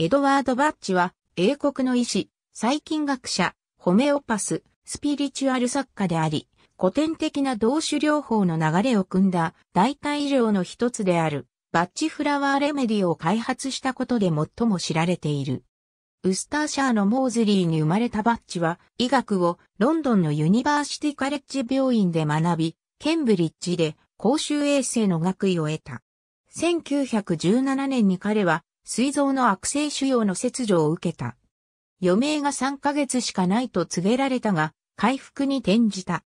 エドワード・バッチは、英国の医師、細菌学者、ホメオパス、スピリチュアル作家であり、古典的な同種療法の流れを組んだ代替医療の一つである、バッチフラワーレメディを開発したことで最も知られている。ウスターシャーのモーズリーに生まれたバッチは、医学をロンドンのユニバーシティカレッジ病院で学び、ケンブリッジで公衆衛生の学位を得た。1917年に彼は膵臓の悪性腫瘍の切除を受けた。余命が3ヶ月しかないと告げられたが、回復に転じた。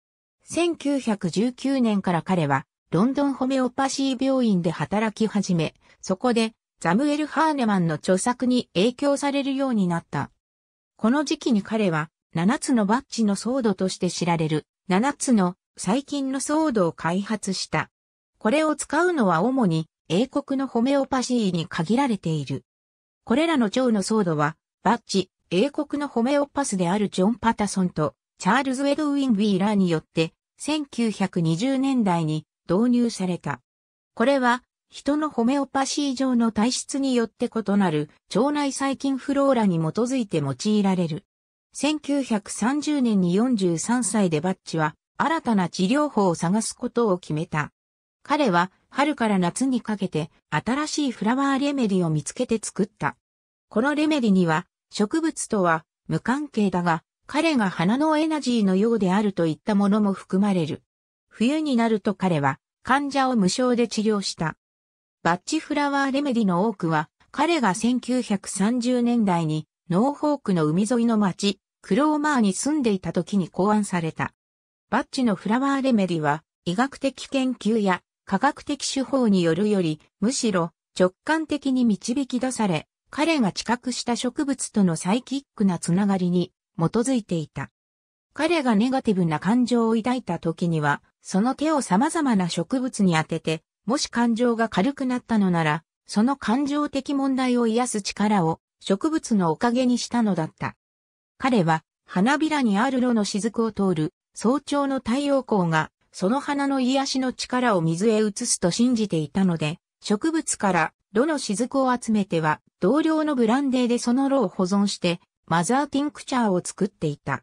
1919年から彼は、ロンドンホメオパシー病院で働き始め、そこで、ザムエル・ハーネマンの著作に影響されるようになった。この時期に彼は、7つのバッジのソードとして知られる、7つの細菌のソードを開発した。これを使うのは主に英国のホメオパシーに限られている。これらの蝶の騒動は、バッチ、英国のホメオパスであるジョン・パタソンと、チャールズ・ウェドウィン・ウィーラーによって、1920年代に導入された。これは、人のホメオパシー上の体質によって異なる腸内細菌フローラに基づいて用いられる。1930年に43歳でバッチは新たな治療法を探すことを決めた。彼は春から夏にかけて新しいフラワーレメディを見つけて作った。このレメディには植物とは無関係だが彼が花のエナジーのようであるといったものも含まれる。冬になると彼は患者を無償で治療した。バッチフラワーレメディの多くは彼が1930年代にノーホークの海沿いの町、クローマーに住んでいた時に考案された。バッチのフラワーレメディは医学的研究や科学的手法によるより、むしろ直感的に導き出され、彼が知覚した植物とのサイキックなつながりに基づいていた。彼がネガティブな感情を抱いた時には、その手を様々な植物に当てて、もし感情が軽くなったのなら、その感情的問題を癒す力を植物のおかげにしたのだった。彼は花びらにある炉の雫を通る早朝の太陽光がその花の癒しの力を水へ移すと信じていたので、植物から炉の雫を集めては、同僚のブランデーでその炉を保存して、マザーティンクチャーを作っていた。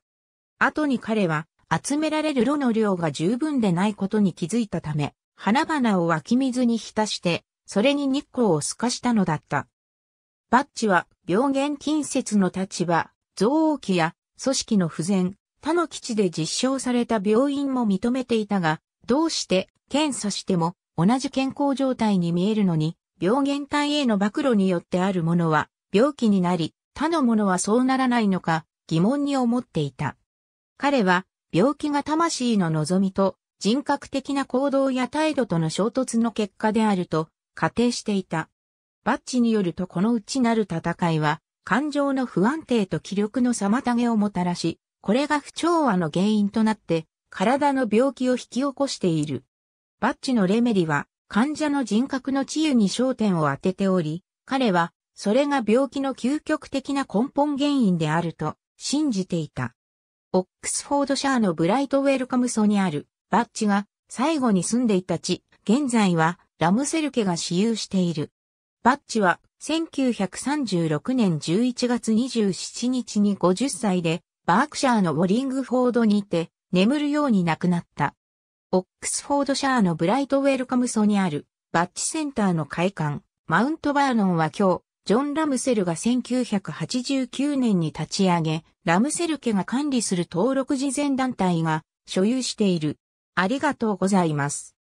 後に彼は、集められる炉の量が十分でないことに気づいたため、花々を湧き水に浸して、それに日光を透かしたのだった。バッチは、病原近接の立場、増王期や、組織の不全、他の基地で実証された病院も認めていたが、どうして検査しても同じ健康状態に見えるのに、病原体への暴露によってあるものは病気になり、他のものはそうならないのか疑問に思っていた。彼は病気が魂の望みと人格的な行動や態度との衝突の結果であると仮定していた。バッチによるとこの内なる戦いは感情の不安定と気力の妨げをもたらし、これが不調和の原因となって、体の病気を引き起こしている。バッチのレメリは、患者の人格の治癒に焦点を当てており、彼は、それが病気の究極的な根本原因であると信じていた。オックスフォードシャーのブライトウェルカム層にあるバッチが最後に住んでいた地、現在はラムセル家が私有している。バッチは1936年11月27日に50歳でバークシャーのウォリングフォードにて眠るように亡くなった。オックスフォードシャーのブライトウェルカムソにあるバッチセンターの会館、マウントバーノンは今日、ジョン・ラムセルが1989年に立ち上げ、ラムセル家が管理する登録事前団体が所有している。ありがとうございます。